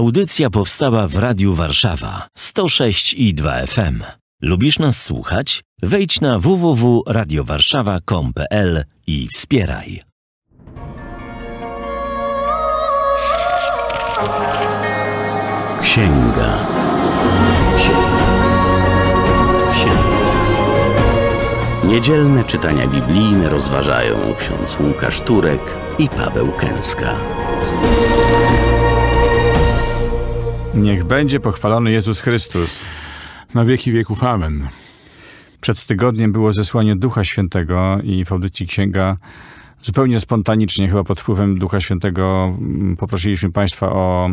Audycja powstała w Radiu Warszawa 106 i 2 FM. Lubisz nas słuchać? Wejdź na www.radiowarszawa.com.pl i wspieraj. Księga. Księga. Księga. Niedzielne czytania biblijne rozważają ksiądz Łukasz Turek i Paweł Kęska. Niech będzie pochwalony Jezus Chrystus. Na wieki wieków. Amen. Przed tygodniem było zesłanie Ducha Świętego i w audycji księga zupełnie spontanicznie, chyba pod wpływem Ducha Świętego, mm, poprosiliśmy Państwa o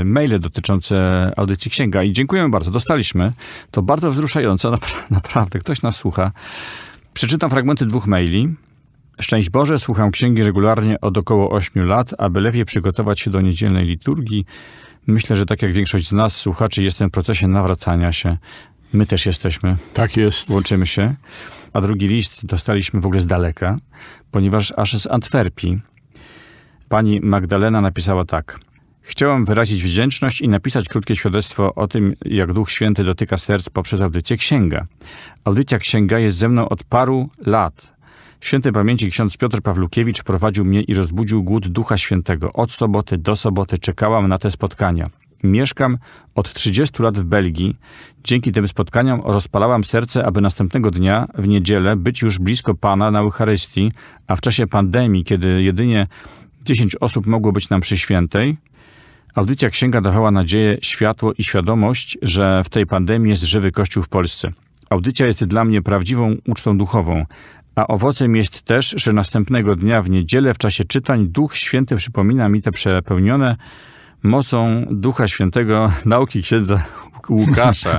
y, maile dotyczące audycji księga i dziękujemy bardzo. Dostaliśmy. To bardzo wzruszające, naprawdę. Ktoś nas słucha. Przeczytam fragmenty dwóch maili. Szczęść Boże, słucham księgi regularnie od około 8 lat, aby lepiej przygotować się do niedzielnej liturgii. Myślę, że tak jak większość z nas, słuchaczy, jest w procesie nawracania się. My też jesteśmy. Tak jest. Łączymy się. A drugi list dostaliśmy w ogóle z daleka, ponieważ aż z Antwerpii pani Magdalena napisała tak. Chciałam wyrazić wdzięczność i napisać krótkie świadectwo o tym, jak Duch Święty dotyka serc poprzez audycję Księga. Audycja Księga jest ze mną od paru lat. Świętej pamięci ksiądz Piotr Pawlukiewicz prowadził mnie i rozbudził głód Ducha Świętego. Od soboty do soboty czekałam na te spotkania. Mieszkam od 30 lat w Belgii. Dzięki tym spotkaniom rozpalałam serce, aby następnego dnia, w niedzielę, być już blisko Pana na Eucharystii, a w czasie pandemii, kiedy jedynie 10 osób mogło być nam przy świętej, audycja księga dawała nadzieję, światło i świadomość, że w tej pandemii jest żywy Kościół w Polsce. Audycja jest dla mnie prawdziwą ucztą duchową. A owocem jest też, że następnego dnia w niedzielę w czasie czytań Duch Święty przypomina mi te przepełnione mocą Ducha Świętego nauki księdza Łukasza.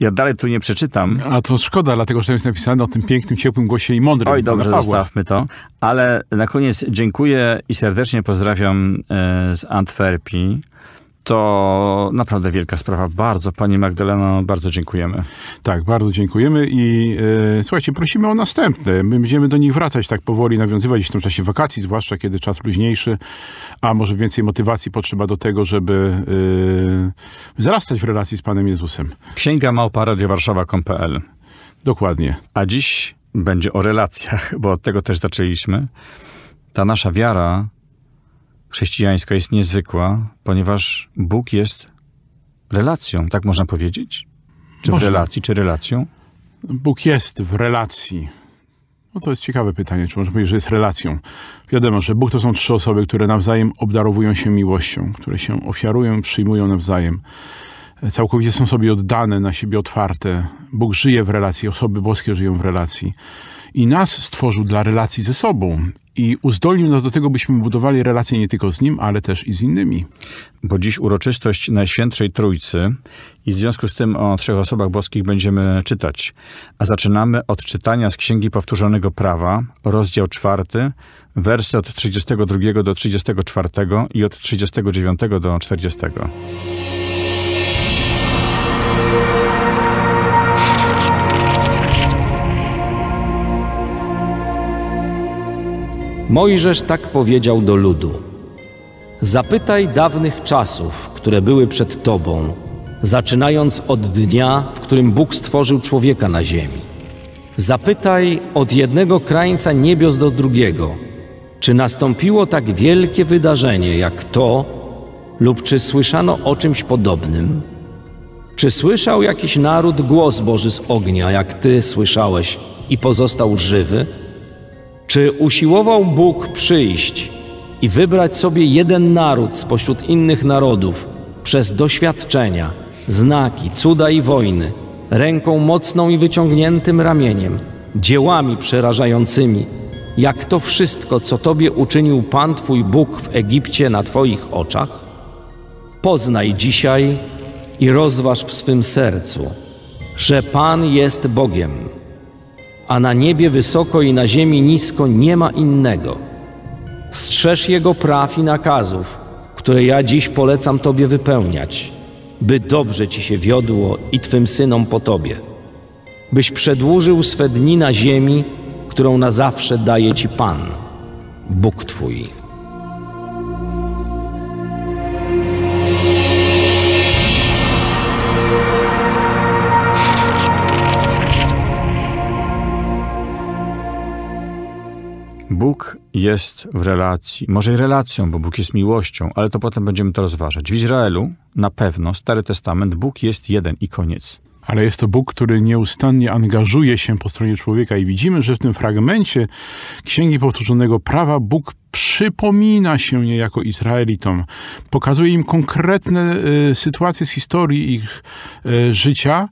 Ja dalej tu nie przeczytam. A to szkoda, dlatego że tam jest napisane o tym pięknym, ciepłym głosie i mądrym. Oj, dobrze, zostawmy to. Ale na koniec dziękuję i serdecznie pozdrawiam e, z Antwerpii to naprawdę wielka sprawa. Bardzo Pani Magdalena, bardzo dziękujemy. Tak, bardzo dziękujemy i e, słuchajcie, prosimy o następne. My będziemy do nich wracać tak powoli, nawiązywać gdzieś w tym czasie wakacji, zwłaszcza kiedy czas późniejszy, a może więcej motywacji potrzeba do tego, żeby e, zarastać w relacji z Panem Jezusem. Księga małpa Dokładnie. A dziś będzie o relacjach, bo od tego też zaczęliśmy. Ta nasza wiara chrześcijańska jest niezwykła, ponieważ Bóg jest relacją, tak można powiedzieć? Czy można. w relacji, czy relacją? Bóg jest w relacji. No to jest ciekawe pytanie, czy można powiedzieć, że jest relacją. Wiadomo, że Bóg to są trzy osoby, które nawzajem obdarowują się miłością, które się ofiarują przyjmują nawzajem. Całkowicie są sobie oddane, na siebie otwarte. Bóg żyje w relacji, osoby boskie żyją w relacji i nas stworzył dla relacji ze sobą i uzdolnił nas do tego, byśmy budowali relacje nie tylko z Nim, ale też i z innymi. Bo dziś uroczystość Najświętszej Trójcy i w związku z tym o trzech osobach boskich będziemy czytać. A zaczynamy od czytania z Księgi Powtórzonego Prawa, rozdział czwarty, wersy od 32 do 34 i od 39 do 40. Mojżesz tak powiedział do ludu: Zapytaj dawnych czasów, które były przed Tobą, zaczynając od dnia, w którym Bóg stworzył człowieka na ziemi. Zapytaj od jednego krańca niebios do drugiego, czy nastąpiło tak wielkie wydarzenie jak to, lub czy słyszano o czymś podobnym? Czy słyszał jakiś naród głos Boży z ognia, jak Ty słyszałeś i pozostał żywy? Czy usiłował Bóg przyjść i wybrać sobie jeden naród spośród innych narodów przez doświadczenia, znaki, cuda i wojny, ręką mocną i wyciągniętym ramieniem, dziełami przerażającymi, jak to wszystko, co Tobie uczynił Pan Twój Bóg w Egipcie na Twoich oczach? Poznaj dzisiaj i rozważ w swym sercu, że Pan jest Bogiem a na niebie wysoko i na ziemi nisko nie ma innego. Strzeż Jego praw i nakazów, które ja dziś polecam Tobie wypełniać, by dobrze Ci się wiodło i Twym synom po Tobie, byś przedłużył swe dni na ziemi, którą na zawsze daje Ci Pan, Bóg Twój. Bóg jest w relacji, może i relacją, bo Bóg jest miłością, ale to potem będziemy to rozważać. W Izraelu na pewno Stary Testament Bóg jest jeden i koniec. Ale jest to Bóg, który nieustannie angażuje się po stronie człowieka i widzimy, że w tym fragmencie Księgi Powtórzonego Prawa Bóg przypomina się niejako Izraelitom, pokazuje im konkretne y, sytuacje z historii ich y, życia,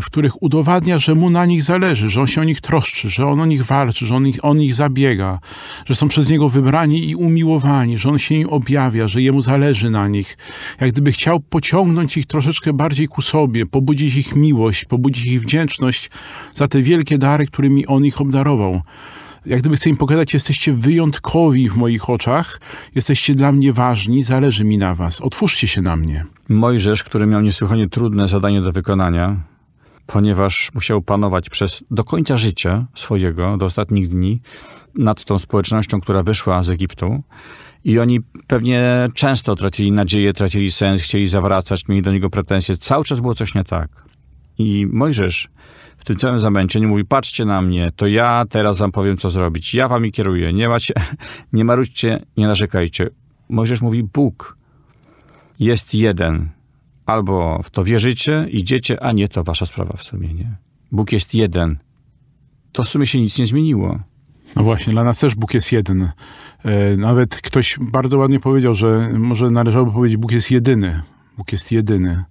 w których udowadnia, że mu na nich zależy, że on się o nich troszczy, że on o nich walczy, że on ich, on ich zabiega, że są przez niego wybrani i umiłowani, że on się im objawia, że jemu zależy na nich. Jak gdyby chciał pociągnąć ich troszeczkę bardziej ku sobie, pobudzić ich miłość, pobudzić ich wdzięczność za te wielkie dary, którymi on ich obdarował jak gdyby chcę im pokazać, jesteście wyjątkowi w moich oczach, jesteście dla mnie ważni, zależy mi na was, otwórzcie się na mnie. Mojżesz, który miał niesłychanie trudne zadanie do wykonania, ponieważ musiał panować przez do końca życia swojego, do ostatnich dni, nad tą społecznością, która wyszła z Egiptu. I oni pewnie często tracili nadzieję, tracili sens, chcieli zawracać, mieli do niego pretensje. Cały czas było coś nie tak. I Mojżesz w tym całym zamęczeniu mówi, patrzcie na mnie, to ja teraz wam powiem, co zrobić. Ja wami kieruję, nie, macie, nie marudźcie, nie narzekajcie. Mojżesz mówi, Bóg jest jeden albo w to wierzycie, idziecie, a nie to wasza sprawa w sumie, nie? Bóg jest jeden. To w sumie się nic nie zmieniło. No właśnie, dla nas też Bóg jest jeden. E, nawet ktoś bardzo ładnie powiedział, że może należałoby powiedzieć, Bóg jest jedyny. Bóg jest jedyny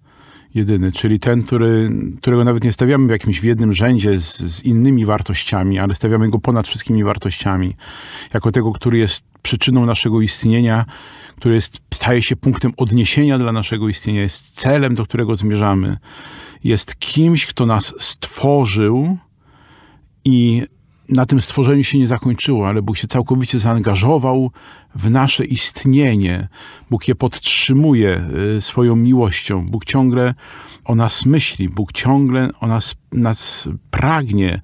jedyny, czyli ten, który, którego nawet nie stawiamy w jakimś w jednym rzędzie z, z, innymi wartościami, ale stawiamy go ponad wszystkimi wartościami, jako tego, który jest przyczyną naszego istnienia, który jest, staje się punktem odniesienia dla naszego istnienia, jest celem, do którego zmierzamy, jest kimś, kto nas stworzył i na tym stworzeniu się nie zakończyło, ale Bóg się całkowicie zaangażował w nasze istnienie. Bóg je podtrzymuje y, swoją miłością. Bóg ciągle o nas myśli, Bóg ciągle o nas, nas pragnie,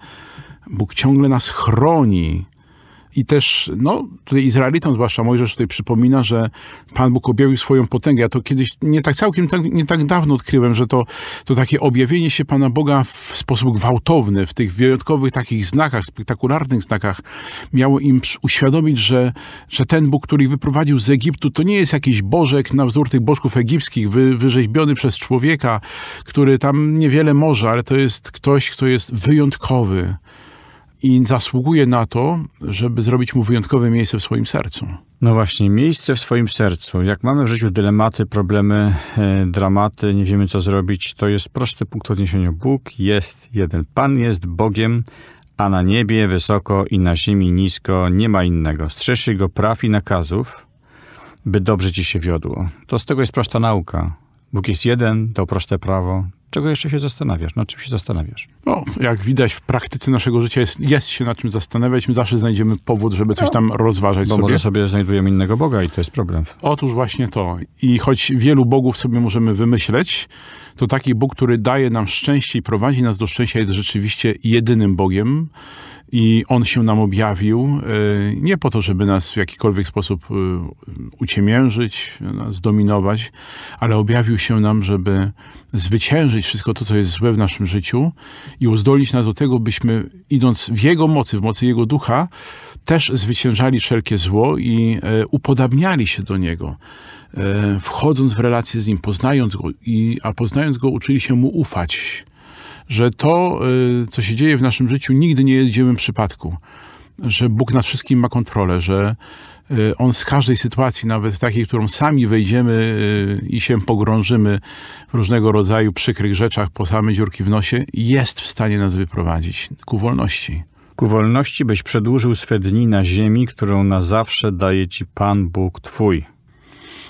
Bóg ciągle nas chroni. I też, no, tutaj Izraelitom, zwłaszcza Mojżesz tutaj przypomina, że Pan Bóg objawił swoją potęgę. Ja to kiedyś nie tak całkiem, tak, nie tak dawno odkryłem, że to, to takie objawienie się Pana Boga w sposób gwałtowny, w tych wyjątkowych takich znakach, spektakularnych znakach, miało im uświadomić, że, że ten Bóg, który ich wyprowadził z Egiptu, to nie jest jakiś bożek na wzór tych bożków egipskich, wy, wyrzeźbiony przez człowieka, który tam niewiele może, ale to jest ktoś, kto jest wyjątkowy i zasługuje na to, żeby zrobić mu wyjątkowe miejsce w swoim sercu. No właśnie, miejsce w swoim sercu. Jak mamy w życiu dylematy, problemy, e, dramaty, nie wiemy co zrobić, to jest prosty punkt odniesienia. Bóg jest jeden. Pan jest Bogiem, a na niebie wysoko i na ziemi nisko nie ma innego. Strzeszy go praw i nakazów, by dobrze ci się wiodło. To z tego jest prosta nauka. Bóg jest jeden, to proste prawo, Czego jeszcze się zastanawiasz? Nad czym się zastanawiasz? No, jak widać w praktyce naszego życia jest, jest się nad czym zastanawiać. My zawsze znajdziemy powód, żeby coś no. tam rozważać Bo sobie. może sobie znajdujemy innego Boga i to jest problem. Otóż właśnie to. I choć wielu bogów sobie możemy wymyśleć, to taki Bóg, który daje nam szczęście i prowadzi nas do szczęścia jest rzeczywiście jedynym Bogiem. I on się nam objawił e, nie po to, żeby nas w jakikolwiek sposób e, uciemiężyć, zdominować, ale objawił się nam, żeby zwyciężyć wszystko to, co jest złe w naszym życiu i uzdolnić nas do tego, byśmy idąc w Jego mocy, w mocy Jego ducha, też zwyciężali wszelkie zło i e, upodabniali się do Niego wchodząc w relację z Nim, poznając Go, i, a poznając Go uczyli się Mu ufać że to, y, co się dzieje w naszym życiu, nigdy nie jest dziełem przypadku. Że Bóg nad wszystkim ma kontrolę, że y, on z każdej sytuacji, nawet takiej, którą sami wejdziemy y, i się pogrążymy w różnego rodzaju przykrych rzeczach po same dziurki w nosie, jest w stanie nas wyprowadzić ku wolności. Ku wolności, byś przedłużył swe dni na ziemi, którą na zawsze daje ci Pan Bóg Twój.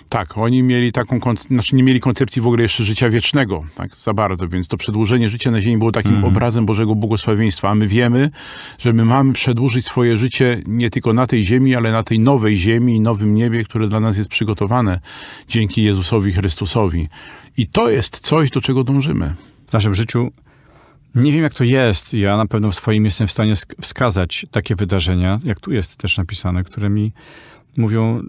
Tak, oni mieli taką, znaczy nie mieli koncepcji w ogóle jeszcze życia wiecznego, tak, za bardzo, więc to przedłużenie życia na ziemi było takim mm. obrazem Bożego błogosławieństwa, a my wiemy, że my mamy przedłużyć swoje życie nie tylko na tej ziemi, ale na tej nowej ziemi i nowym niebie, które dla nas jest przygotowane dzięki Jezusowi Chrystusowi. I to jest coś, do czego dążymy. W naszym życiu nie wiem, jak to jest. Ja na pewno w swoim jestem w stanie wskazać takie wydarzenia, jak tu jest też napisane, które mi mówią,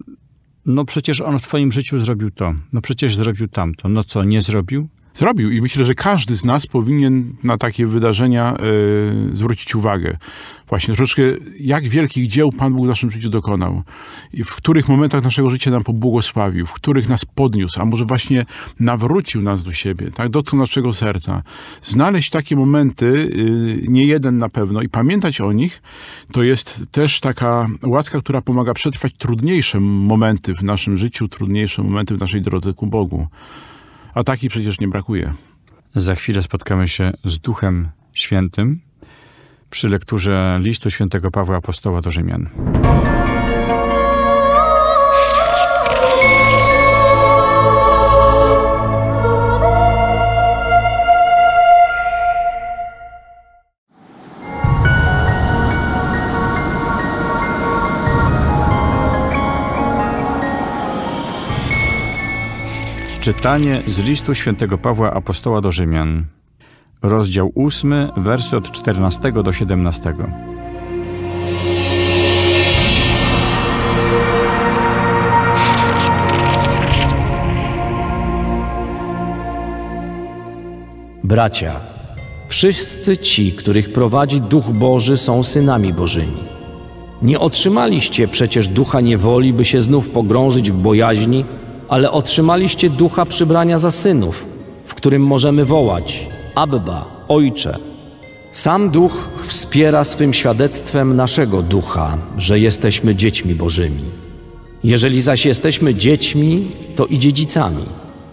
no przecież on w twoim życiu zrobił to, no przecież zrobił tamto, no co, nie zrobił? zrobił. I myślę, że każdy z nas powinien na takie wydarzenia y, zwrócić uwagę. Właśnie troszeczkę, jak wielkich dzieł Pan Bóg w naszym życiu dokonał. I w których momentach naszego życia nam pobłogosławił, w których nas podniósł, a może właśnie nawrócił nas do siebie, tak, dotknął naszego serca. Znaleźć takie momenty, y, nie jeden na pewno, i pamiętać o nich, to jest też taka łaska, która pomaga przetrwać trudniejsze momenty w naszym życiu, trudniejsze momenty w naszej drodze ku Bogu. A takich przecież nie brakuje. Za chwilę spotkamy się z Duchem Świętym przy lekturze listu świętego Pawła Apostoła do Rzymian. Czytanie z listu świętego Pawła Apostoła do Rzymian, rozdział 8, wersy od 14 do 17. Bracia, wszyscy ci, których prowadzi Duch Boży, są synami Bożymi. Nie otrzymaliście przecież ducha niewoli, by się znów pogrążyć w bojaźni ale otrzymaliście ducha przybrania za synów, w którym możemy wołać: Abba, Ojcze. Sam duch wspiera swym świadectwem naszego ducha, że jesteśmy dziećmi Bożymi. Jeżeli zaś jesteśmy dziećmi, to i dziedzicami,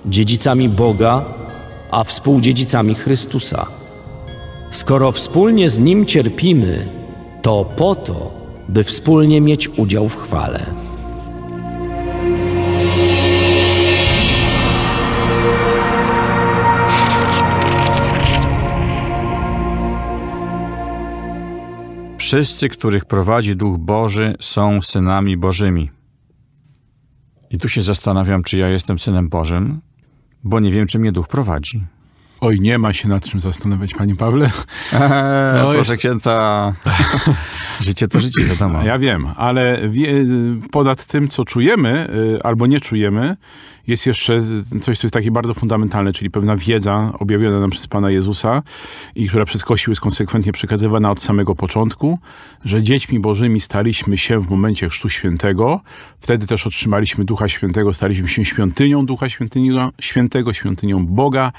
dziedzicami Boga, a współdziedzicami Chrystusa. Skoro wspólnie z Nim cierpimy, to po to, by wspólnie mieć udział w chwale. Wszyscy, których prowadzi Duch Boży, są synami Bożymi. I tu się zastanawiam, czy ja jestem synem Bożym, bo nie wiem, czy mnie Duch prowadzi. Oj, nie ma się nad czym zastanawiać, panie Pawle. Eee, no proszę jest... księdza, życie to życie, wiadomo. Ja wiem, ale wie, y, ponad tym, co czujemy y, albo nie czujemy, jest jeszcze coś, co jest takie bardzo fundamentalne, czyli pewna wiedza objawiona nam przez Pana Jezusa i która przez Kościół jest konsekwentnie przekazywana od samego początku, że dziećmi Bożymi staliśmy się w momencie Chrztu Świętego, wtedy też otrzymaliśmy Ducha Świętego, staliśmy się świątynią Ducha Świętego, Świętego świątynią Boga.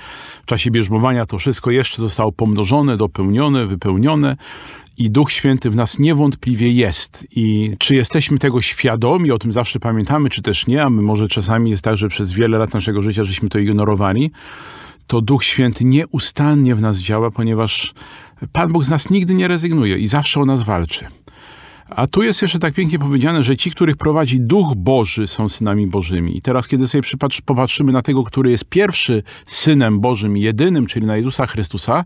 W czasie bierzmowania to wszystko jeszcze zostało pomnożone, dopełnione, wypełnione i Duch Święty w nas niewątpliwie jest. I czy jesteśmy tego świadomi, o tym zawsze pamiętamy, czy też nie, a my może czasami jest tak, że przez wiele lat naszego życia żeśmy to ignorowali, to Duch Święty nieustannie w nas działa, ponieważ Pan Bóg z nas nigdy nie rezygnuje i zawsze o nas walczy. A tu jest jeszcze tak pięknie powiedziane, że ci, których prowadzi Duch Boży, są synami Bożymi. I teraz, kiedy sobie przypatrz, popatrzymy na tego, który jest pierwszy synem Bożym, jedynym, czyli na Jezusa Chrystusa,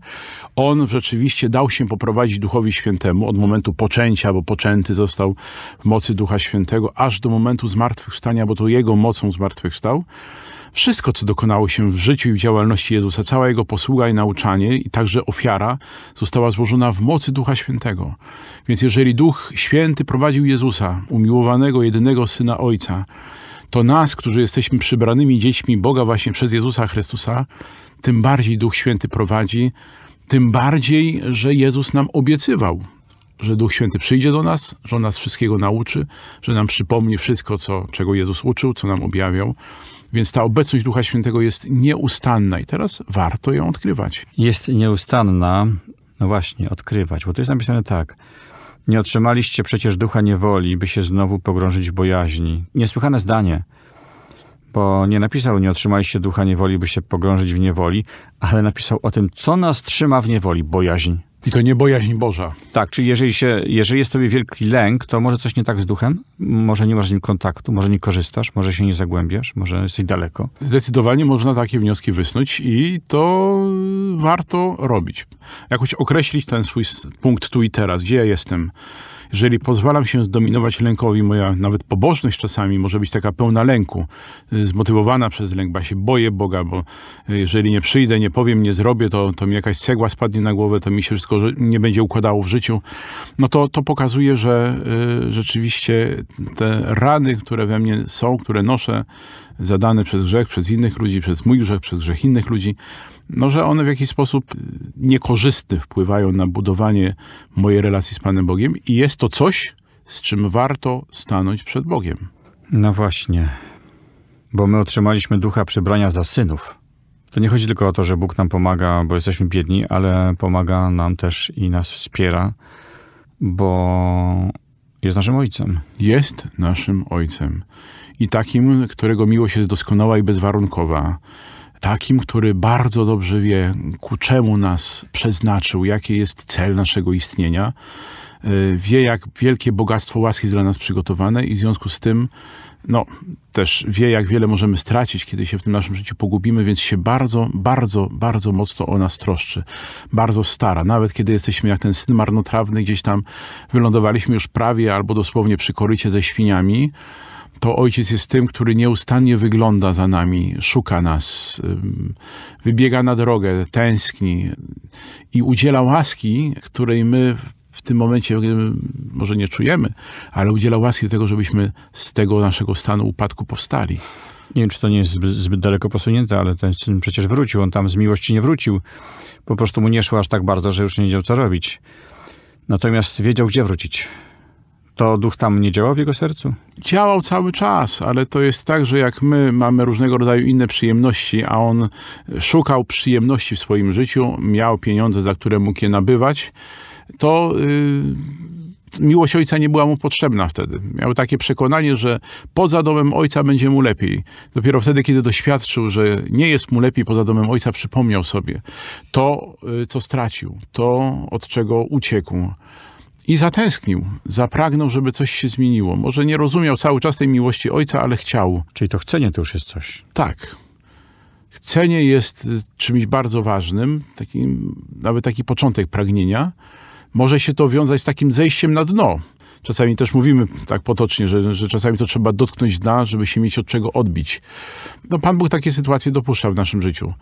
on rzeczywiście dał się poprowadzić Duchowi Świętemu od momentu poczęcia, bo poczęty został w mocy Ducha Świętego, aż do momentu zmartwychwstania, bo to jego mocą zmartwychwstał. Wszystko, co dokonało się w życiu i w działalności Jezusa, cała jego posługa i nauczanie, i także ofiara, została złożona w mocy Ducha Świętego. Więc jeżeli Duch Święty prowadził Jezusa, umiłowanego, jedynego Syna Ojca, to nas, którzy jesteśmy przybranymi dziećmi Boga właśnie przez Jezusa Chrystusa, tym bardziej Duch Święty prowadzi, tym bardziej, że Jezus nam obiecywał, że Duch Święty przyjdzie do nas, że On nas wszystkiego nauczy, że nam przypomni wszystko, co, czego Jezus uczył, co nam objawiał, więc ta obecność Ducha Świętego jest nieustanna i teraz warto ją odkrywać. Jest nieustanna, no właśnie, odkrywać, bo to jest napisane tak. Nie otrzymaliście przecież ducha niewoli, by się znowu pogrążyć w bojaźni. Niesłychane zdanie, bo nie napisał nie otrzymaliście ducha niewoli, by się pogrążyć w niewoli, ale napisał o tym, co nas trzyma w niewoli, bojaźń. I to nie bojaźń Boża. Tak, czyli jeżeli, się, jeżeli jest tobie wielki lęk, to może coś nie tak z duchem, może nie masz z nim kontaktu, może nie korzystasz, może się nie zagłębiasz, może jesteś daleko. Zdecydowanie można takie wnioski wysnuć i to warto robić. Jakoś określić ten swój punkt tu i teraz, gdzie ja jestem, jeżeli pozwalam się zdominować lękowi, moja nawet pobożność czasami może być taka pełna lęku, y, zmotywowana przez lęk, bo się boję Boga, bo y, jeżeli nie przyjdę, nie powiem, nie zrobię, to, to mi jakaś cegła spadnie na głowę, to mi się wszystko nie będzie układało w życiu. No to, to pokazuje, że y, rzeczywiście te rany, które we mnie są, które noszę, zadane przez grzech, przez innych ludzi, przez mój grzech, przez grzech innych ludzi, no, że one w jakiś sposób y, niekorzystny wpływają na budowanie mojej relacji z Panem Bogiem i jest to coś, z czym warto stanąć przed Bogiem. No właśnie, bo my otrzymaliśmy ducha przebrania za synów. To nie chodzi tylko o to, że Bóg nam pomaga, bo jesteśmy biedni, ale pomaga nam też i nas wspiera, bo jest naszym ojcem. Jest naszym ojcem. I takim, którego miłość jest doskonała i bezwarunkowa takim, który bardzo dobrze wie, ku czemu nas przeznaczył, jaki jest cel naszego istnienia, y, wie, jak wielkie bogactwo łaski jest dla nas przygotowane i w związku z tym no, też wie, jak wiele możemy stracić, kiedy się w tym naszym życiu pogubimy, więc się bardzo, bardzo, bardzo mocno o nas troszczy. Bardzo stara. Nawet kiedy jesteśmy jak ten syn marnotrawny, gdzieś tam wylądowaliśmy już prawie albo dosłownie przy korycie ze świniami, to ojciec jest tym, który nieustannie wygląda za nami, szuka nas, wybiega na drogę, tęskni i udziela łaski, której my w tym momencie może nie czujemy, ale udziela łaski do tego, żebyśmy z tego naszego stanu upadku powstali. Nie wiem, czy to nie jest zbyt, zbyt daleko posunięte, ale ten syn przecież wrócił. On tam z miłości nie wrócił. Po prostu mu nie szło aż tak bardzo, że już nie wiedział, co robić. Natomiast wiedział, gdzie wrócić to duch tam nie działał w jego sercu? Działał cały czas, ale to jest tak, że jak my mamy różnego rodzaju inne przyjemności, a on szukał przyjemności w swoim życiu, miał pieniądze, za które mógł je nabywać, to. Yy miłość ojca nie była mu potrzebna wtedy. Miał takie przekonanie, że poza domem ojca będzie mu lepiej. Dopiero wtedy, kiedy doświadczył, że nie jest mu lepiej poza domem ojca, przypomniał sobie to, y, co stracił, to, od czego uciekł. I zatęsknił, zapragnął, żeby coś się zmieniło. Może nie rozumiał cały czas tej miłości ojca, ale chciał. Czyli to chcenie to już jest coś. Tak. Chcenie jest y, czymś bardzo ważnym, takim, nawet taki początek pragnienia. Może się to wiązać z takim zejściem na dno. Czasami też mówimy tak potocznie, że, że czasami to trzeba dotknąć dna, żeby się mieć od czego odbić. No, Pan Bóg takie sytuacje dopuszcza w naszym życiu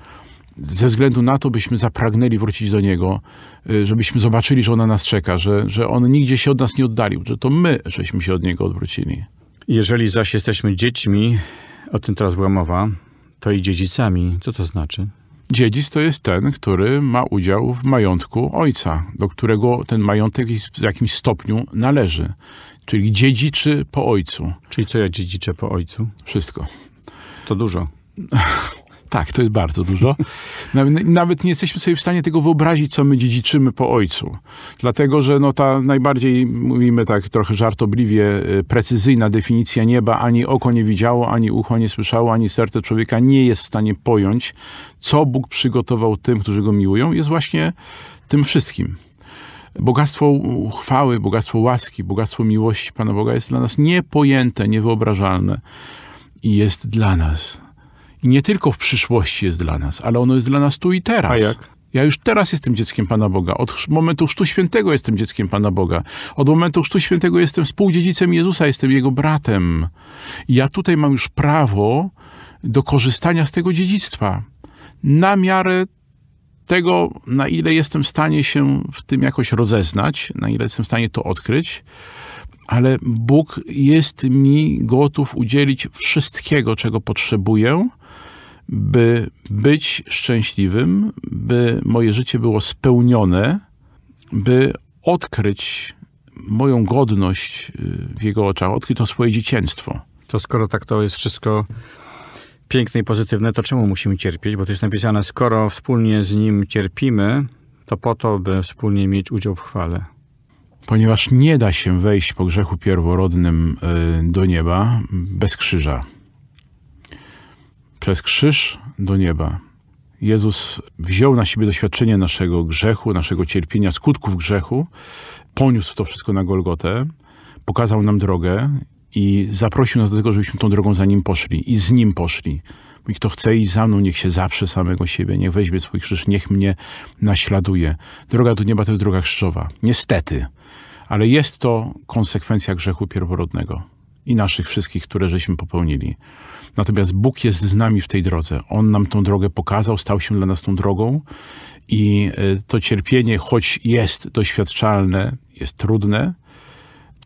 ze względu na to byśmy zapragnęli wrócić do Niego, y, żebyśmy zobaczyli, że ona nas czeka, że, że On nigdzie się od nas nie oddalił, że to my, żeśmy się od Niego odwrócili. Jeżeli zaś jesteśmy dziećmi, o tym teraz była mowa, to i dziedzicami. Co to znaczy? Dziedzic to jest ten, który ma udział w majątku ojca, do którego ten majątek w jakimś stopniu należy. Czyli dziedziczy po ojcu. Czyli co ja dziedziczę po ojcu? Wszystko. To dużo. Tak, to jest bardzo dużo. Nawet, nawet nie jesteśmy sobie w stanie tego wyobrazić, co my dziedziczymy po ojcu. Dlatego, że no ta najbardziej, mówimy tak trochę żartobliwie, y, precyzyjna definicja nieba ani oko nie widziało, ani ucho nie słyszało, ani serce człowieka nie jest w stanie pojąć, co Bóg przygotował tym, którzy go miłują, jest właśnie tym wszystkim. Bogactwo chwały, bogactwo łaski, bogactwo miłości Pana Boga jest dla nas niepojęte, niewyobrażalne i jest dla nas i nie tylko w przyszłości jest dla nas, ale ono jest dla nas tu i teraz. A jak? Ja już teraz jestem dzieckiem Pana Boga. Od momentu Chrztu Świętego jestem dzieckiem Pana Boga. Od momentu Chrztu Świętego jestem współdziedzicem Jezusa, jestem Jego bratem. I ja tutaj mam już prawo do korzystania z tego dziedzictwa. Na miarę tego, na ile jestem w stanie się w tym jakoś rozeznać, na ile jestem w stanie to odkryć, ale Bóg jest mi gotów udzielić wszystkiego, czego potrzebuję, by być szczęśliwym, by moje życie było spełnione, by odkryć moją godność y, w jego oczach, odkryć to swoje dziecięstwo. To skoro tak to jest wszystko piękne i pozytywne, to czemu musimy cierpieć? Bo to jest napisane, skoro wspólnie z nim cierpimy, to po to, by wspólnie mieć udział w chwale. Ponieważ nie da się wejść po grzechu pierworodnym y, do nieba bez krzyża przez krzyż do nieba. Jezus wziął na siebie doświadczenie naszego grzechu, naszego cierpienia, skutków grzechu, poniósł to wszystko na Golgotę, pokazał nam drogę i zaprosił nas do tego, żebyśmy tą drogą za nim poszli i z nim poszli. I kto chce iść za mną, niech się zawsze samego siebie, niech weźmie swój krzyż, niech mnie naśladuje. Droga do nieba to jest droga krzyżowa. Niestety. Ale jest to konsekwencja grzechu pierworodnego i naszych wszystkich, które żeśmy popełnili. Natomiast Bóg jest z nami w tej drodze. On nam tą drogę pokazał, stał się dla nas tą drogą i e, to cierpienie, choć jest doświadczalne, jest trudne,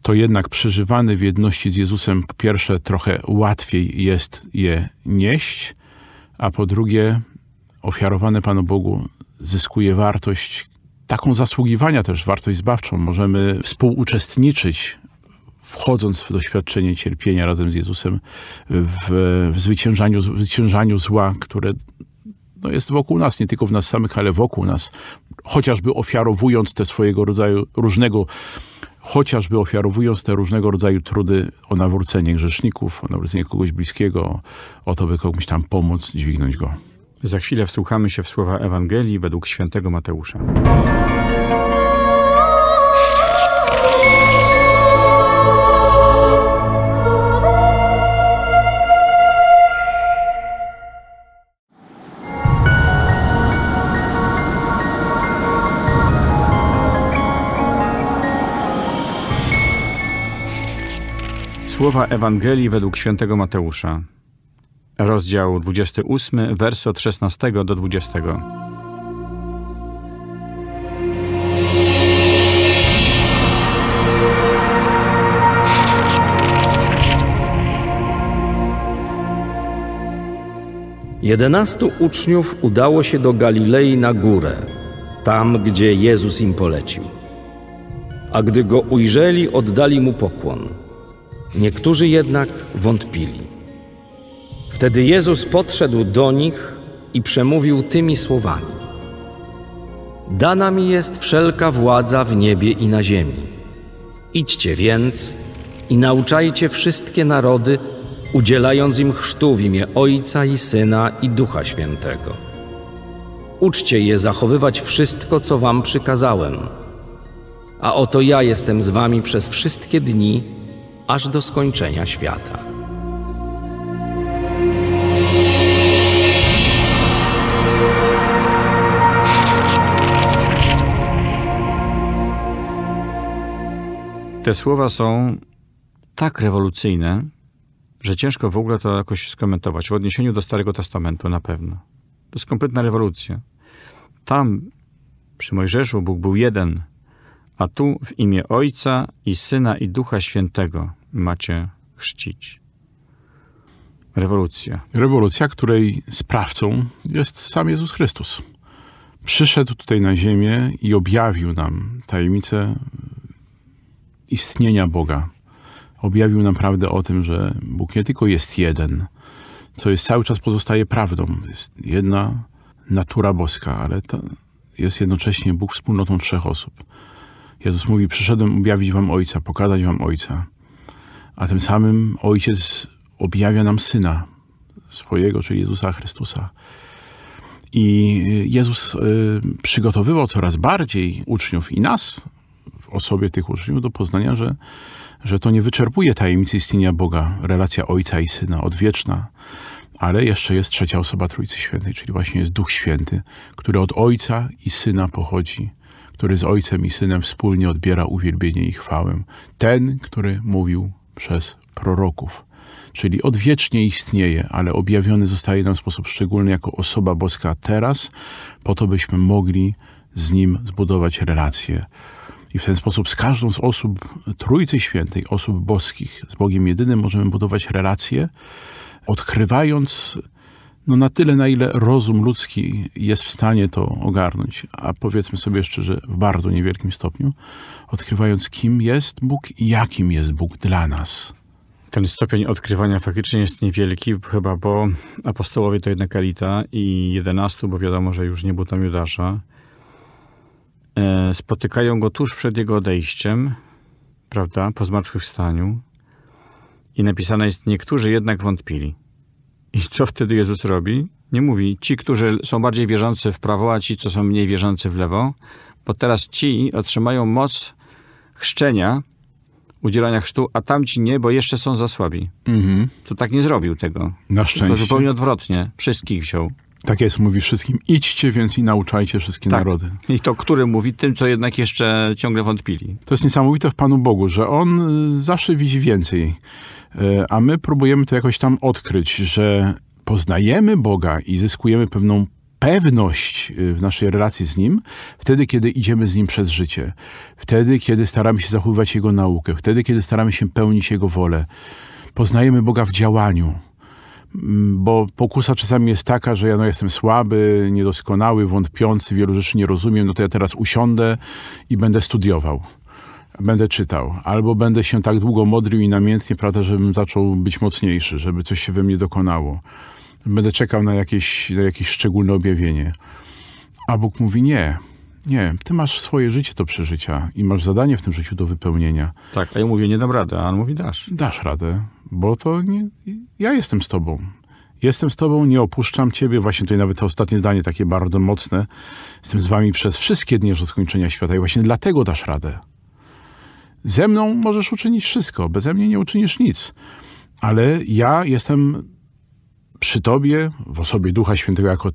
to jednak przeżywane w jedności z Jezusem, po pierwsze, trochę łatwiej jest je nieść, a po drugie, ofiarowane Panu Bogu zyskuje wartość, taką zasługiwania też, wartość zbawczą. Możemy współuczestniczyć wchodząc w doświadczenie cierpienia razem z Jezusem, w, w zwyciężaniu, w zwyciężaniu zła, które no, jest wokół nas, nie tylko w nas samych, ale wokół nas, chociażby ofiarowując te swojego rodzaju różnego chociażby ofiarowując te różnego rodzaju trudy o nawrócenie grzeszników, o nawrócenie kogoś bliskiego, o to, by komuś tam pomóc, dźwignąć go. Za chwilę wsłuchamy się w słowa Ewangelii według świętego Mateusza. Słowa Ewangelii według świętego Mateusza. Rozdział 28, wersy od 16 do 20. Jedenastu uczniów udało się do Galilei na górę, tam gdzie Jezus im polecił. A gdy go ujrzeli, oddali mu pokłon – Niektórzy jednak wątpili. Wtedy Jezus podszedł do nich i przemówił tymi słowami: Dana mi jest wszelka władza w niebie i na ziemi. Idźcie więc i nauczajcie wszystkie narody, udzielając im chrztu w imię Ojca i Syna i Ducha Świętego. Uczcie je zachowywać wszystko, co wam przykazałem. A oto ja jestem z wami przez wszystkie dni aż do skończenia świata. Te słowa są tak rewolucyjne, że ciężko w ogóle to jakoś skomentować. W odniesieniu do Starego Testamentu na pewno. To jest kompletna rewolucja. Tam przy Mojżeszu Bóg był jeden, a tu w imię Ojca i Syna i Ducha Świętego macie chrzcić. Rewolucja. Rewolucja, której sprawcą jest sam Jezus Chrystus. Przyszedł tutaj na ziemię i objawił nam tajemnicę istnienia Boga. Objawił nam prawdę o tym, że Bóg nie tylko jest jeden, co jest cały czas pozostaje prawdą. Jest jedna natura boska, ale to jest jednocześnie Bóg wspólnotą trzech osób Jezus mówi, przyszedłem objawić wam Ojca, pokazać wam Ojca. A tym samym Ojciec objawia nam Syna swojego, czyli Jezusa Chrystusa. I Jezus y, przygotowywał coraz bardziej uczniów i nas w osobie tych uczniów do poznania, że, że to nie wyczerpuje tajemnicy istnienia Boga, relacja Ojca i Syna, odwieczna, ale jeszcze jest trzecia osoba Trójcy Świętej, czyli właśnie jest Duch Święty, który od Ojca i Syna pochodzi który z Ojcem i Synem wspólnie odbiera uwielbienie i chwałę. Ten, który mówił przez proroków. Czyli odwiecznie istnieje, ale objawiony zostaje nam w sposób szczególny jako osoba boska teraz, po to byśmy mogli z Nim zbudować relacje. I w ten sposób z każdą z osób Trójcy Świętej, osób boskich, z Bogiem jedynym możemy budować relacje, odkrywając no na tyle, na ile rozum ludzki jest w stanie to ogarnąć, a powiedzmy sobie szczerze, w bardzo niewielkim stopniu, odkrywając, kim jest Bóg i jakim jest Bóg dla nas. Ten stopień odkrywania faktycznie jest niewielki, chyba bo apostołowie to jednak elita i jedenastu, bo wiadomo, że już nie był tam Judasza, e, spotykają go tuż przed jego odejściem, prawda, po zmartwychwstaniu. I napisane jest, niektórzy jednak wątpili. I co wtedy Jezus robi? Nie mówi ci, którzy są bardziej wierzący w prawo, a ci, co są mniej wierzący w lewo, bo teraz ci otrzymają moc chrzczenia, udzielania chrztu, a tamci nie, bo jeszcze są za słabi. Mhm. To tak nie zrobił tego. Na szczęście. To zupełnie odwrotnie. Wszystkich wziął. Tak jest, mówi wszystkim, idźcie więc i nauczajcie wszystkie tak. narody. I to, który mówi tym, co jednak jeszcze ciągle wątpili. To jest niesamowite w Panu Bogu, że On y, zawsze widzi więcej, y, a my próbujemy to jakoś tam odkryć, że poznajemy Boga i zyskujemy pewną pewność y, w naszej relacji z Nim, wtedy, kiedy idziemy z Nim przez życie, wtedy, kiedy staramy się zachowywać Jego naukę, wtedy, kiedy staramy się pełnić Jego wolę. Poznajemy Boga w działaniu Mm, bo pokusa czasami jest taka, że ja no, jestem słaby, niedoskonały, wątpiący, wielu rzeczy nie rozumiem, no to ja teraz usiądę i będę studiował. Będę czytał, albo będę się tak długo modlił i namiętnie, prawda, żebym zaczął być mocniejszy, żeby coś się we mnie dokonało. Będę czekał na jakieś, na jakieś szczególne objawienie. A Bóg mówi: Nie, nie, ty masz swoje życie do przeżycia i masz zadanie w tym życiu do wypełnienia. Tak, a ja mówię, nie dam rady, a on mówi, dasz. Dasz radę, bo to nie, ja jestem z tobą. Jestem z tobą, nie opuszczam ciebie. Właśnie tutaj nawet to ostatnie zdanie takie bardzo mocne. Jestem z wami przez wszystkie dni do skończenia świata i właśnie dlatego dasz radę. Ze mną możesz uczynić wszystko, beze mnie nie uczynisz nic. Ale ja jestem przy tobie, w osobie Ducha Świętego jako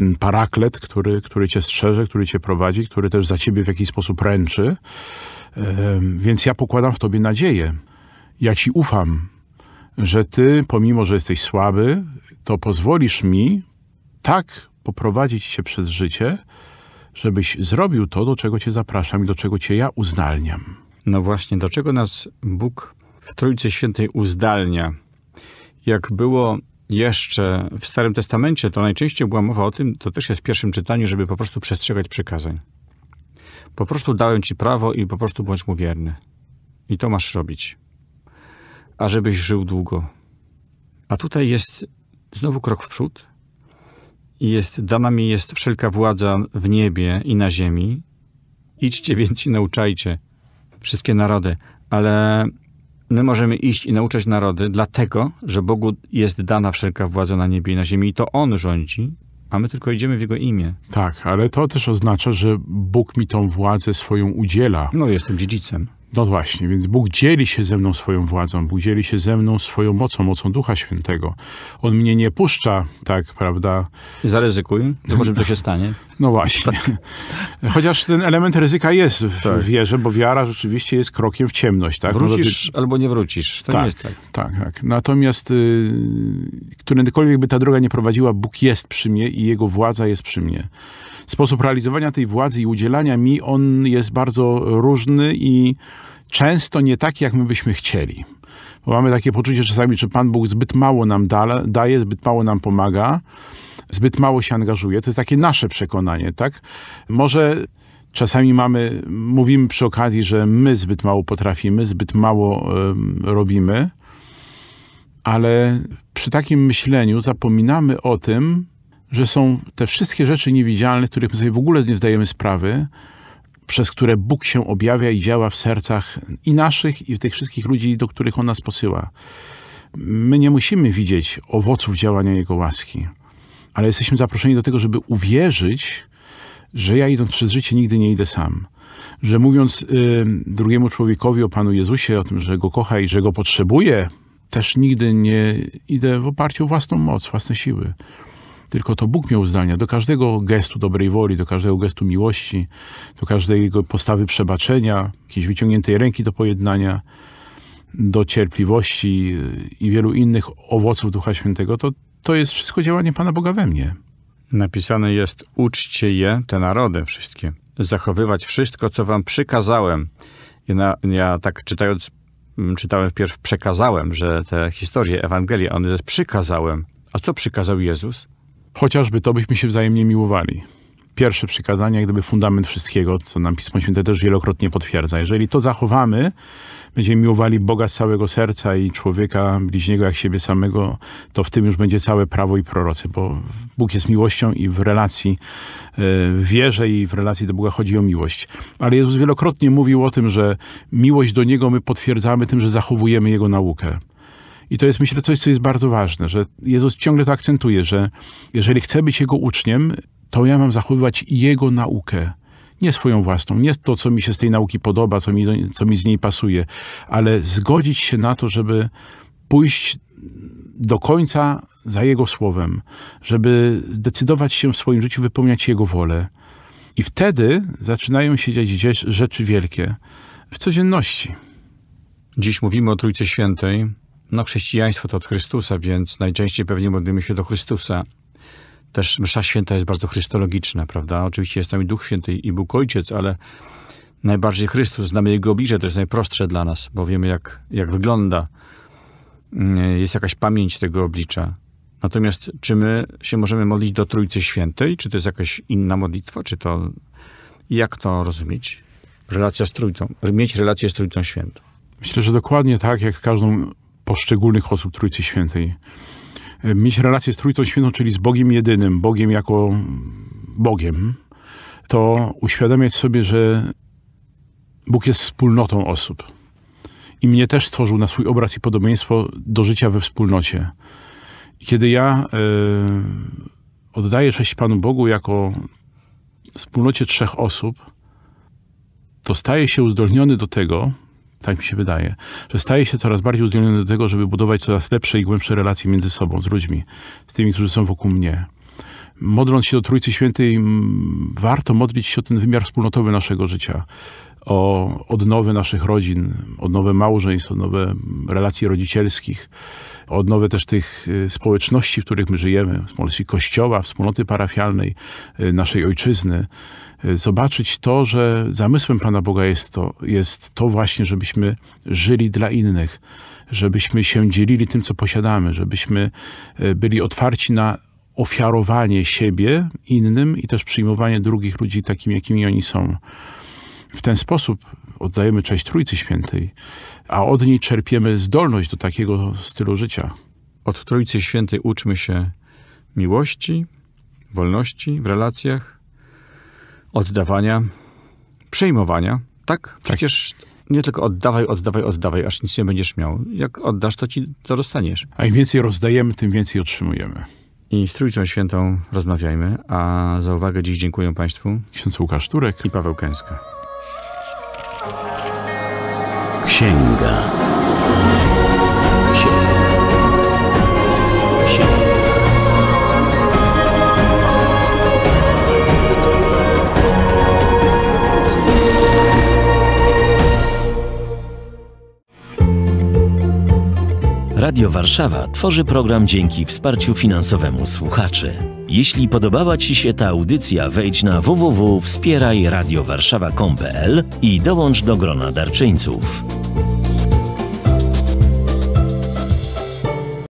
Mm, paraklet, który, który cię strzeże, który cię prowadzi, który też za ciebie w jakiś sposób ręczy. Więc ja pokładam w tobie nadzieję. Ja ci ufam, że ty, pomimo że jesteś słaby, to pozwolisz mi tak poprowadzić cię przez życie, żebyś zrobił to, do czego cię zapraszam i do czego cię ja uzdalniam. No właśnie, do czego nas Bóg w Trójce Świętej uzdalnia? Jak było jeszcze w Starym Testamencie, to najczęściej była mowa o tym, to też jest w pierwszym czytaniu, żeby po prostu przestrzegać przykazań. Po prostu dałem ci prawo i po prostu bądź mu wierny. I to masz robić. A żebyś żył długo. A tutaj jest znowu krok w przód. I jest, dana mi jest wszelka władza w niebie i na ziemi. Idźcie więc i nauczajcie wszystkie narody. Ale My możemy iść i nauczać narody, dlatego, że Bogu jest dana wszelka władza na niebie i na ziemi i to On rządzi, a my tylko idziemy w Jego imię. Tak, ale to też oznacza, że Bóg mi tą władzę swoją udziela. No, jestem dziedzicem. No właśnie, więc Bóg dzieli się ze mną swoją władzą, Bóg dzieli się ze mną swoją mocą, mocą Ducha Świętego. On mnie nie puszcza, tak, prawda? Zaryzykuj, zobaczymy, co się stanie. No właśnie. Chociaż ten element ryzyka jest w tak. wierze, bo wiara rzeczywiście jest krokiem w ciemność, tak? Wrócisz no, albo nie wrócisz, to tak, nie jest tak. Tak, tak. Natomiast y, którędykolwiek by ta droga nie prowadziła, Bóg jest przy mnie i Jego władza jest przy mnie sposób realizowania tej władzy i udzielania mi, on jest bardzo różny i często nie taki, jak my byśmy chcieli. Bo mamy takie poczucie czasami, że Pan Bóg zbyt mało nam da, daje, zbyt mało nam pomaga, zbyt mało się angażuje. To jest takie nasze przekonanie, tak? Może czasami mamy, mówimy przy okazji, że my zbyt mało potrafimy, zbyt mało y, robimy, ale przy takim myśleniu zapominamy o tym, że są te wszystkie rzeczy niewidzialne, których my sobie w ogóle nie zdajemy sprawy, przez które Bóg się objawia i działa w sercach i naszych, i tych wszystkich ludzi, do których On nas posyła. My nie musimy widzieć owoców działania Jego łaski, ale jesteśmy zaproszeni do tego, żeby uwierzyć, że ja idąc przez życie nigdy nie idę sam. Że mówiąc y, drugiemu człowiekowi o Panu Jezusie, o tym, że go kocha i że go potrzebuje, też nigdy nie idę w oparciu o własną moc, własne siły tylko to Bóg miał zdania. Do każdego gestu dobrej woli, do każdego gestu miłości, do każdej jego postawy przebaczenia, jakiejś wyciągniętej ręki do pojednania, do cierpliwości i wielu innych owoców Ducha Świętego, to, to jest wszystko działanie Pana Boga we mnie. Napisane jest: uczcie je, te narody wszystkie, zachowywać wszystko, co wam przykazałem. Ja, ja tak czytając, mm, czytałem wpierw przekazałem, że te historie Ewangelii, one jest przykazałem. A co przykazał Jezus? Chociażby to byśmy się wzajemnie miłowali. Pierwsze przykazanie, jak gdyby fundament wszystkiego, co nam Pismo Święte też wielokrotnie potwierdza. Jeżeli to zachowamy, będziemy miłowali Boga z całego serca i człowieka, bliźniego jak siebie samego, to w tym już będzie całe prawo i prorocy, bo Bóg jest miłością i w relacji, e, w wierze i w relacji do Boga chodzi o miłość. Ale Jezus wielokrotnie mówił o tym, że miłość do Niego my potwierdzamy tym, że zachowujemy Jego naukę. I to jest myślę coś, co jest bardzo ważne, że Jezus ciągle to akcentuje, że jeżeli chcę być Jego uczniem, to ja mam zachowywać Jego naukę. Nie swoją własną, nie to, co mi się z tej nauki podoba, co mi, co mi z niej pasuje, ale zgodzić się na to, żeby pójść do końca za Jego słowem, żeby zdecydować się w swoim życiu wypełniać Jego wolę. I wtedy zaczynają się dziać rzeczy wielkie w codzienności. Dziś mówimy o Trójce Świętej, no chrześcijaństwo to od Chrystusa, więc najczęściej pewnie modlimy się do Chrystusa. Też msza święta jest bardzo chrystologiczna, prawda? Oczywiście jest tam i Duch Święty i Bóg Ojciec, ale najbardziej Chrystus, znamy Jego oblicze, to jest najprostsze dla nas, bo wiemy jak, jak wygląda. Mm, jest jakaś pamięć tego oblicza. Natomiast czy my się możemy modlić do Trójcy Świętej? Czy to jest jakaś inna modlitwa? Czy to... Jak to rozumieć? Relacja z Trójcą. Mieć relację z Trójcą Świętą. Myślę, że dokładnie tak, jak z każdą poszczególnych osób Trójcy Świętej. E, mieć relację z Trójcą Świętą, czyli z Bogiem jedynym, Bogiem jako Bogiem, to uświadamiać sobie, że Bóg jest wspólnotą osób. I mnie też stworzył na swój obraz i podobieństwo do życia we wspólnocie. I kiedy ja y, oddaję cześć Panu Bogu jako wspólnocie trzech osób, to staję się uzdolniony do tego, tak mi się wydaje, że staje się coraz bardziej uzdolniony do tego, żeby budować coraz lepsze i głębsze relacje między sobą, z ludźmi, z tymi, którzy są wokół mnie. Modląc się do Trójcy Świętej, warto modlić się o ten wymiar wspólnotowy naszego życia, o odnowę naszych rodzin, odnowę małżeństw, odnowę relacji rodzicielskich, odnowę też tych y, społeczności, w których my żyjemy, społeczności kościoła, wspólnoty parafialnej, y, naszej ojczyzny. Y, zobaczyć to, że zamysłem Pana Boga jest to, jest to właśnie, żebyśmy żyli dla innych, żebyśmy się dzielili tym, co posiadamy, żebyśmy y, byli otwarci na ofiarowanie siebie innym i też przyjmowanie drugich ludzi takimi, jakimi oni są. W ten sposób oddajemy cześć Trójcy Świętej, a od niej czerpiemy zdolność do takiego stylu życia. Od Trójcy Świętej uczmy się miłości, wolności w relacjach, oddawania, przejmowania, tak? tak. Przecież tak. nie tylko oddawaj, oddawaj, oddawaj, aż nic nie będziesz miał. Jak oddasz, to ci to dostaniesz. A im więcej rozdajemy, tym więcej otrzymujemy. I z Trójcą Świętą rozmawiajmy, a za uwagę dziś dziękuję Państwu. Ksiądz Łukasz Turek i Paweł Kęska. Księga. Radio Warszawa tworzy program dzięki wsparciu finansowemu słuchaczy. Jeśli podobała Ci się ta audycja, wejdź na www.wspierajradiowarszawa.pl i dołącz do grona darczyńców.